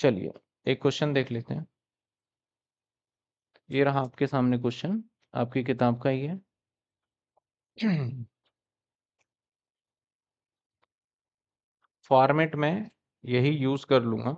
चलिए एक क्वेश्चन देख लेते हैं ये रहा आपके सामने क्वेश्चन आपकी किताब का ही है फॉर्मेट में यही यूज कर लूंगा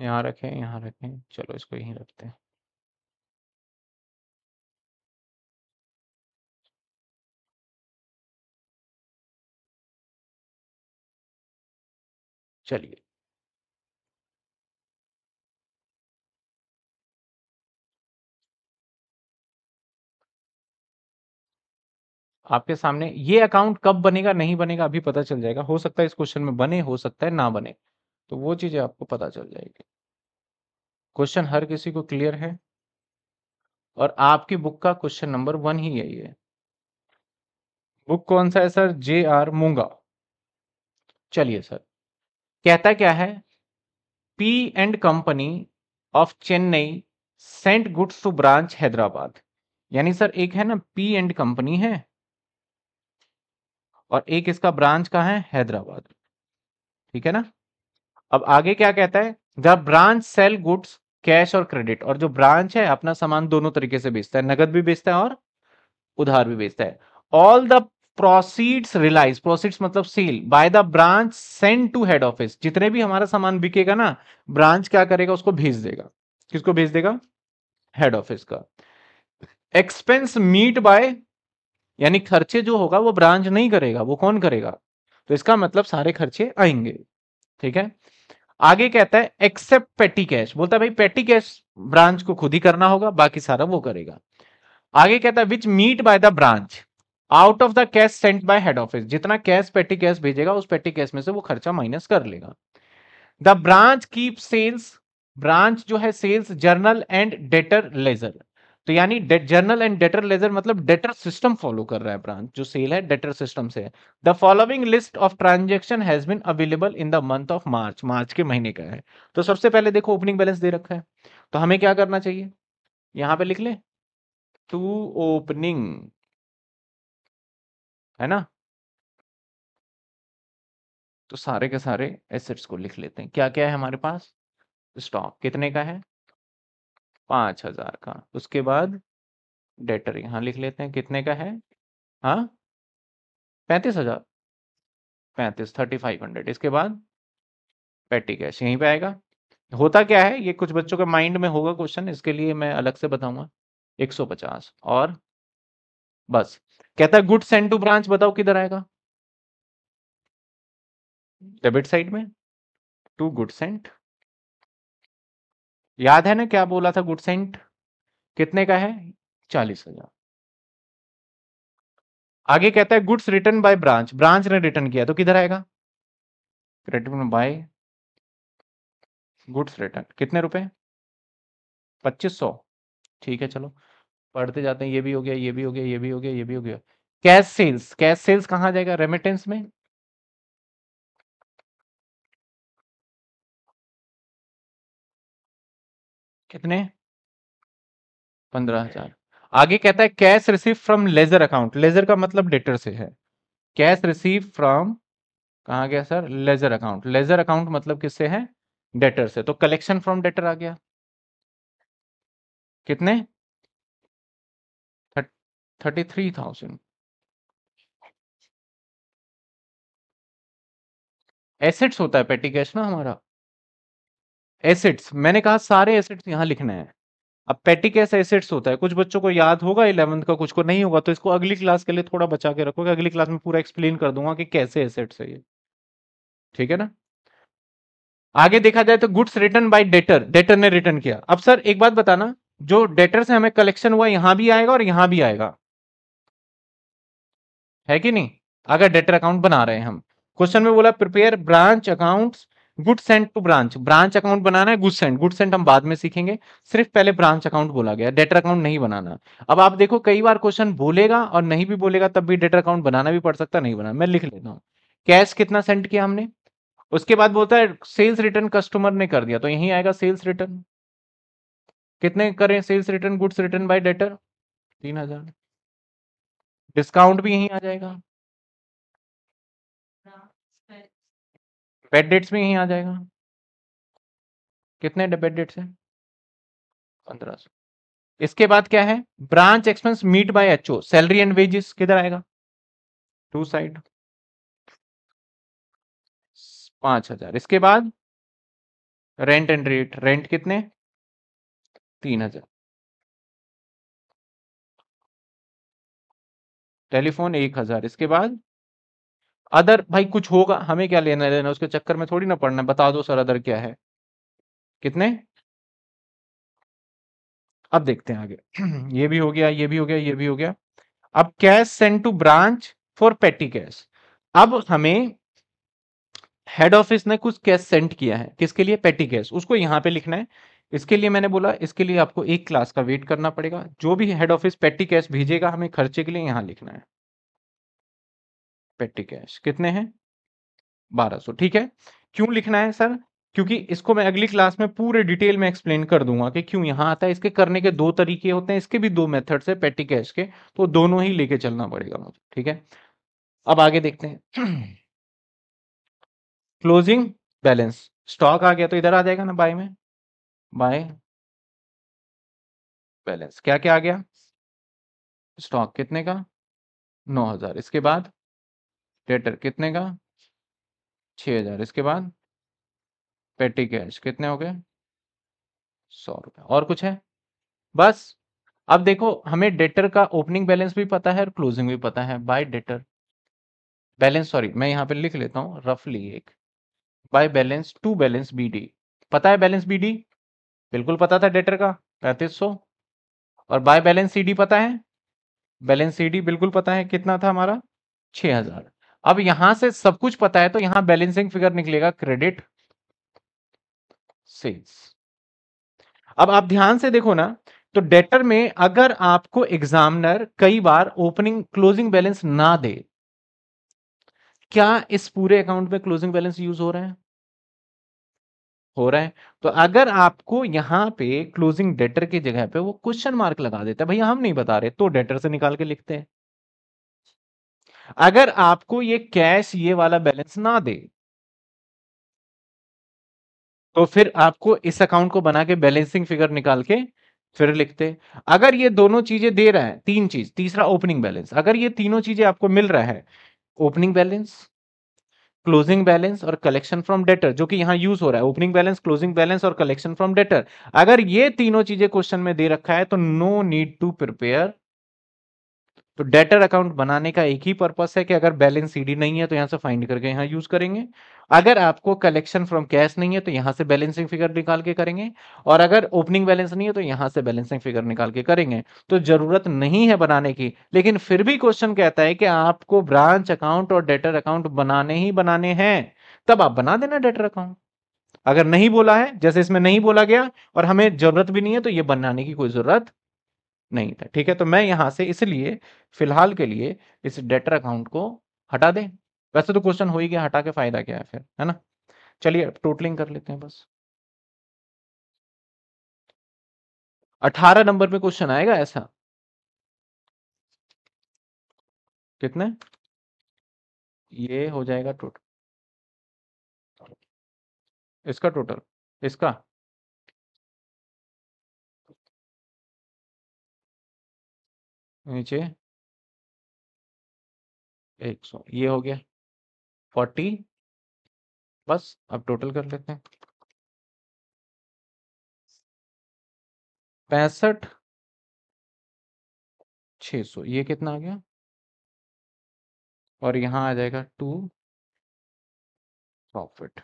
यहाँ रखें यहाँ रखें चलो इसको यहीं रखते हैं चलिए आपके सामने ये अकाउंट कब बनेगा नहीं बनेगा अभी पता चल जाएगा हो सकता है इस क्वेश्चन में बने हो सकता है ना बने तो वो चीज़ें आपको पता चल जाएगी क्वेश्चन हर किसी को क्लियर है और आपकी बुक का क्वेश्चन नंबर वन ही यही है बुक कौन सा है सर जे आर मूंगा चलिए सर कहता क्या है P and company of Chennai sent goods to branch Hyderabad यानी सर एक है ना पी एंड कंपनी है और एक इसका ब्रांच कहा है हैदराबाद ठीक है ना अब आगे क्या कहता है the branch sell goods cash और क्रेडिट और जो ब्रांच है अपना सामान दोनों तरीके से बेचता है नगद भी बेचता है और उधार भी बेचता है all the proceeds realise proceeds मतलब sale by the branch send to head office जितने भी हमारा सामान बिकेगा ना ब्रांच क्या करेगा उसको भेज देगा किसको भेज देगा हेड ऑफिस का एक्सपेंस मीट बाय यानी खर्चे जो होगा वो ब्रांच नहीं करेगा वो कौन करेगा तो इसका मतलब सारे खर्चे आएंगे ठीक है आगे कहता है एक्सेप्ट पेटी कैश बोलता है भाई पेटी कैश ब्रांच को खुद ही करना होगा बाकी सारा वो करेगा आगे कहता है which meet by the branch out of the cash sent by head office जितना कैश पेटी कैश भेजेगा उस पेटी कैश में से वो खर्चा माइनस कर लेगा the branch keep sales branch जो है sales journal and debtor ledger तो यानी debt journal and debtor ledger मतलब डेटर सिस्टम फॉलो कर रहा है ब्रांच जो सेल है डेटर सिस्टम से the following list of transaction has been available in the month of March March के महीने का है तो सबसे पहले देखो ओपनिंग बैलेंस दे रखा है तो हमें क्या करना चाहिए यहां पे लिख ले टू ओपनिंग है ना तो सारे के सारे एसेट्स को लिख लेते हैं क्या क्या है हमारे पास स्टॉक कितने का है पाँच हजार का उसके बाद डेटर यहाँ लिख लेते हैं कितने का है हाँ पैंतीस हजार पैंतीस थर्टी फाइव हंड्रेड इसके बाद पेटी कैश यहीं पे आएगा होता क्या है ये कुछ बच्चों के माइंड में होगा क्वेश्चन इसके लिए मैं अलग से बताऊंगा एक सौ पचास और बस कहता है गुड सेंड टू ब्रांच बताओ किधर आएगा डेबिट साइड में टू गुड सेंट याद है ना क्या बोला था गुड सेंट कितने का है चालीस हजार आगे कहता है goods return by branch branch ने रिटर्न किया तो किधर आएगा रिटर्न बाय गुड्स रिटर्न कितने रुपए पच्चीस सौ ठीक है चलो पढ़ते जाते हैं ये भी हो गया ये भी हो गया ये भी हो गया ये भी हो गया कैश सेल्स कैश सेल्स कहाँ जाएगा रेमिटेंस में कितने पंद्रह हजार आगे कहता है cash receive from ledger account ledger का मतलब डेटर से है कैश रिसीव फ्रॉम कहा गया sir ledger account ledger account मतलब किससे है डेटर से तो कलेक्शन फ्रॉम डेटर आ गया कितने थर्टी थ्री थाउजेंड एसेट्स होता है पेटी कैश ना हमारा एसिड्स मैंने कहा सारे एसिड्स यहाँ लिखने हैं अब पेटी ऐसे एसिड्स होता है कुछ बच्चों को याद होगा इलेवंथ का कुछ को नहीं होगा तो इसको अगली क्लास के लिए थोड़ा बचा के रखोगे अगली क्लास में पूरा एक्सप्लेन कर दूंगा कि कैसे एसिड्स है ये ठीक है ना आगे देखा जाए तो goods return by debtor debtor ने रिटर्न किया अब सर एक बात बताना जो डेटर से हमें कलेक्शन हुआ यहां भी आएगा और यहां भी आएगा है कि नहीं अगर डेटर अकाउंट बना रहे हैं हम क्वेश्चन में बोला prepare branch accounts good send to branch branch account बनाना है गुड सेंड गुड सेंड हम बाद में सीखेंगे सिर्फ पहले ब्रांच अकाउंट बोला गया डेटर अकाउंट नहीं बनाना अब आप देखो कई बार क्वेश्चन बोलेगा और नहीं भी बोलेगा तब भी डेटर अकाउंट बनाना भी पड़ सकता नहीं बनाना मैं लिख लेता हूँ कैश कितना सेंड किया हमने उसके बाद बोलता है सेल्स रिटर्न कस्टमर ने कर दिया तो यही आएगा सेल्स रिटर्न कितने करें sales return goods return by debtor तीन हजार डिस्काउंट भी यही आ जाएगा बेड डेट्स में ही आ जाएगा कितने बेड डेट्स हैं पंद्रह सौ इसके बाद क्या है branch expense meet by H salary and wages किधर आएगा टू साइड पांच हजार इसके बाद रेंट एंड रेट रेंट कितने तीन हजार टेलीफोन एक हजार इसके बाद अदर भाई कुछ होगा हमें क्या लेना लेना उसके चक्कर में थोड़ी ना पड़ना बता दो सर अदर क्या है कितने अब देखते हैं आगे ये भी हो गया ये भी हो गया ये भी हो गया अब cash send to branch for petty cash अब हमें हेड ऑफिस ने कुछ कैश सेंड किया है किसके लिए पेटी कैश उसको यहाँ पे लिखना है इसके लिए मैंने बोला इसके लिए आपको एक क्लास का वेट करना पड़ेगा जो भी हेड ऑफिस पेटी कैश भेजेगा हमें खर्चे के लिए यहां लिखना है पेट्टी कैश कितने हैं सो ठीक है क्यों लिखना है सर क्योंकि इसको मैं अगली क्लास में पूरे डिटेल में एक्सप्लेन कर दूंगा कि क्यों यहां आता है इसके करने के दो तरीके होते हैं इसके भी दो मेथड है पेटी कैश के तो दोनों ही लेके चलना पड़ेगा मुझे ठीक है अब आगे देखते हैं क्लोजिंग बैलेंस स्टॉक आ गया तो इधर आ जाएगा ना बाय में बाय बैलेंस क्या क्या आ गया स्टॉक कितने का नौ हजार इसके बाद डेटर कितने का छ हजार इसके बाद पेटी कैश कितने हो गए सौ रुपए और कुछ है बस अब देखो हमें डेटर का ओपनिंग बैलेंस भी पता है और क्लोजिंग भी पता है बाय डेटर बैलेंस सॉरी मैं यहां पे लिख लेता हूँ रफली एक by balance to balance BD पता है बैलेंस बीडी बिल्कुल पता था डेटर का पैंतीस सौ और बाय बैलेंस सीडी पता है बैलेंस सीडी बिल्कुल पता है कितना था हमारा छ हजार अब यहां से सब कुछ पता है तो यहां बैलेंसिंग फिगर निकलेगा क्रेडिट सेल्स अब आप ध्यान से देखो ना तो डेटर में अगर आपको एग्जामिनर कई बार ओपनिंग क्लोजिंग बैलेंस ना दे क्या इस पूरे अकाउंट में क्लोजिंग बैलेंस यूज हो रहा है हो रहा है तो अगर आपको यहां पे क्लोजिंग डेटर की जगह पे वो क्वेश्चन मार्क लगा देता है भैया हम नहीं बता रहे तो डेटर से निकाल के लिखते हैं अगर आपको ये कैश ये वाला बैलेंस ना दे तो फिर आपको इस अकाउंट को बना के बैलेंसिंग फिगर निकाल के फिर लिखते अगर ये दोनों चीजें दे रहा है तीन चीज तीसरा ओपनिंग बैलेंस अगर ये तीनों चीजें आपको मिल रहा है ओपनिंग बैलेंस क्लोजिंग बैलेंस और कलेक्शन फ्रॉम डेटर जो कि यहाँ यूज हो रहा है ओपनिंग बैलेंस क्लोजिंग बैलेंस और कलेक्शन फ्रॉम डेटर अगर ये तीनों चीजें क्वेश्चन में दे रखा है तो नो नीड टू प्रिपेयर तो डेटर अकाउंट बनाने का एक ही पर्पस है कि अगर बैलेंस सीडी नहीं है तो यहाँ से फाइंड करके यहाँ यूज करेंगे अगर आपको कलेक्शन फ्रॉम कैश नहीं है तो यहाँ से बैलेंसिंग फिगर निकाल के करेंगे और अगर ओपनिंग बैलेंस नहीं है तो यहाँ से बैलेंसिंग फिगर निकाल के करेंगे तो जरूरत नहीं है बनाने की लेकिन फिर भी क्वेश्चन कहता है कि आपको ब्रांच अकाउंट और डेटर अकाउंट बनाने ही बनाने हैं तब आप बना देना डेटर अकाउंट अगर नहीं बोला है जैसे इसमें नहीं बोला गया और हमें जरूरत भी नहीं है तो ये बनाने की कोई जरूरत नहीं था ठीक है तो मैं यहां से इसलिए फिलहाल के लिए इस डेटर अकाउंट को हटा दें वैसे तो क्वेश्चन हो ही गया हटा के फायदा क्या है फिर है ना चलिए टोटलिंग कर लेते हैं बस अठारह नंबर पे क्वेश्चन आएगा ऐसा कितने ये हो जाएगा टोटल इसका टोटल इसका नीचे एक सौ ये हो गया फोर्टी बस अब टोटल कर लेते हैं पैंसठ छ सौ ये कितना आ गया और यहाँ आ जाएगा टू प्रॉफिट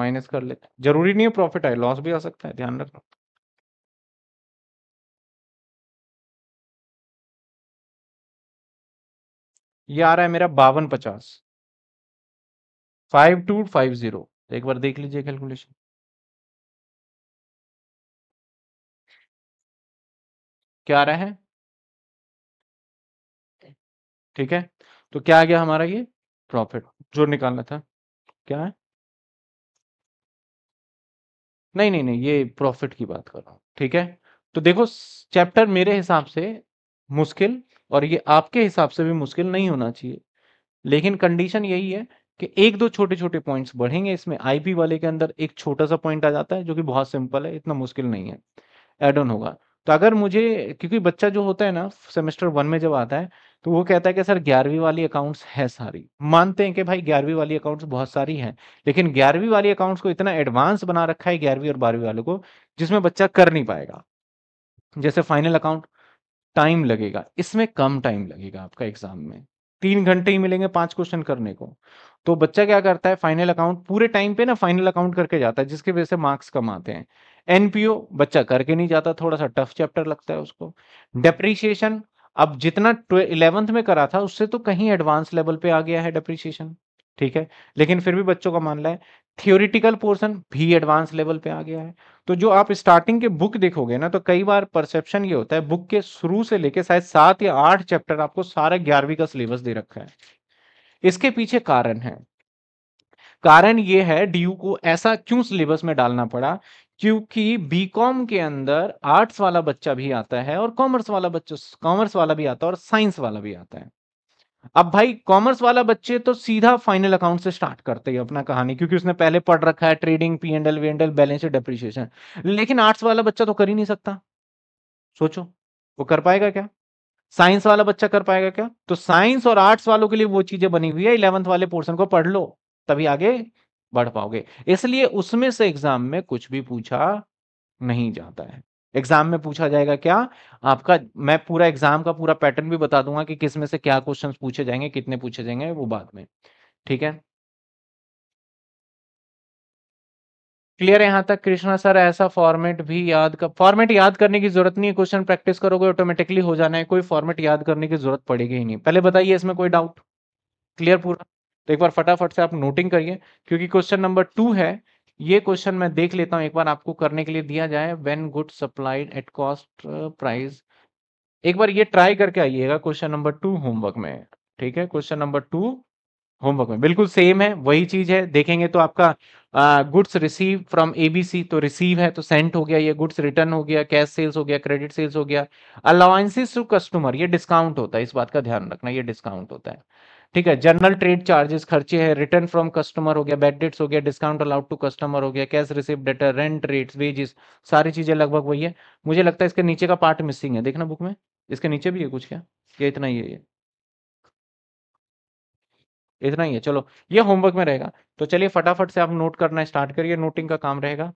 माइनस कर लेते हैं जरूरी नहीं है प्रॉफिट आए लॉस भी आ सकता है ध्यान रखना ये आ रहा है मेरा बावन पचास फाइव टू फाइव जीरो एक बार देख लीजिए कैलकुलेशन क्या आ रहा है ठीक है तो क्या आ गया हमारा ये प्रॉफिट जो निकालना था क्या है नहीं नहीं नहीं ये प्रॉफिट की बात कर रहा हूं ठीक है तो देखो चैप्टर मेरे हिसाब से मुश्किल और ये आपके हिसाब से भी मुश्किल नहीं होना चाहिए लेकिन कंडीशन यही है कि एक दो छोटे छोटे पॉइंट्स बढ़ेंगे इसमें आईपी वाले के अंदर एक छोटा सा पॉइंट आ जाता है जो कि बहुत सिंपल है इतना मुश्किल नहीं है एड ऑन होगा तो अगर मुझे क्योंकि बच्चा जो होता है ना सेमेस्टर वन में जब आता है तो वो कहता है कि सर ग्यारहवीं वाली अकाउंट्स है सारी मानते हैं कि भाई ग्यारहवीं वाली अकाउंट्स बहुत सारी हैं लेकिन ग्यारहवीं वाली अकाउंट्स को इतना एडवांस बना रखा है ग्यारहवीं और बारहवीं वालों को जिसमें बच्चा कर नहीं पाएगा जैसे फाइनल अकाउंट टाइम लगेगा इसमें कम टाइम लगेगा आपका एग्जाम में तीन घंटे ही मिलेंगे पांच क्वेश्चन करने को तो बच्चा क्या करता है फाइनल अकाउंट पूरे टाइम पे ना फाइनल अकाउंट करके जाता है जिसकी वजह से मार्क्स कम आते हैं एनपीओ बच्चा करके नहीं जाता थोड़ा सा टफ चैप्टर लगता है उसको डेप्रीशिएशन अब जितना इलेवंथ में करा था उससे तो कहीं एडवांस लेवल पे आ गया है डेप्रीशिएशन ठीक है लेकिन फिर भी बच्चों का मान है थियोरिटिकल पोर्शन भी एडवांस लेवल पे आ गया है तो जो आप स्टार्टिंग के बुक देखोगे ना तो कई बार परसेप्शन ये होता है बुक के शुरू से लेके शायद सात या आठ चैप्टर आपको सारा ग्यारहवीं का सिलेबस दे रखा है इसके पीछे कारण है कारण ये है डीयू को ऐसा क्यों सिलेबस में डालना पड़ा क्योंकि बीकॉम के अंदर आर्ट्स वाला बच्चा भी आता है और कॉमर्स वाला बच्चा कॉमर्स वाला भी आता है और साइंस वाला भी आता है अब भाई कॉमर्स वाला बच्चे तो सीधा फाइनल अकाउंट से स्टार्ट करते हैं अपना कहानी क्योंकि उसने पहले पढ़ रखा है trading P and L V and L balance depreciation लेकिन आर्ट्स वाला बच्चा तो कर ही नहीं सकता सोचो वो कर पाएगा क्या साइंस वाला बच्चा कर पाएगा क्या तो साइंस और आर्ट्स वालों के लिए वो चीजें बनी हुई है इलेवंथ वाले पोर्सन को पढ़ लो तभी आगे बढ़ पाओगे इसलिए उसमें से एग्जाम में कुछ भी पूछा नहीं जाता है एग्जाम में पूछा जाएगा क्या आपका मैं पूरा एग्जाम का पूरा पैटर्न भी बता दूंगा कि किस में से क्या क्वेश्चन पूछे जाएंगे कितने पूछे जाएंगे वो बाद में ठीक है क्लियर है यहाँ तक कृष्णा सर ऐसा फॉर्मेट भी याद कर फॉर्मेट याद करने की जरूरत नहीं है क्वेश्चन प्रैक्टिस करोगे ऑटोमेटिकली हो जाना है कोई फॉर्मेट याद करने की जरूरत पड़ेगी ही नहीं पहले बताइए इसमें कोई डाउट क्लियर पूरा तो एक बार फटाफट से आप नोटिंग करिए क्योंकि क्वेश्चन नंबर टू है ये क्वेश्चन मैं देख लेता हूं एक बार आपको करने के लिए दिया जाए when good supplied at cost price एक बार ये ट्राई करके आइएगा क्वेश्चन नंबर टू होमवर्क में ठीक है क्वेश्चन नंबर टू होमवर्क में बिल्कुल सेम है वही चीज है देखेंगे तो आपका गुड्स रिसीव फ्रॉम एबीसी तो रिसीव है तो सेंट हो गया ये गुड्स रिटर्न हो गया कैश सेल्स हो गया क्रेडिट सेल्स हो गया अलाउंसेस टू कस्टमर ये डिस्काउंट होता है इस बात का ध्यान रखना ये डिस्काउंट होता है ठीक है जनरल ट्रेड चार्जेस खर्चे हैं रिटर्न फ्रॉम कस्टमर हो गया बैड डेट्स हो गया डिस्काउंट अलाउड टू कस्टमर हो गया cash receive debtor rent rates wages सारी चीजें लगभग वही है मुझे लगता है इसके नीचे का पार्ट मिसिंग है देखना बुक में इसके नीचे भी है कुछ क्या ये इतना ही है ये इतना ही है चलो ये होमवर्क में रहेगा तो चलिए फटाफट से आप नोट करना स्टार्ट करिए नोटिंग का काम रहेगा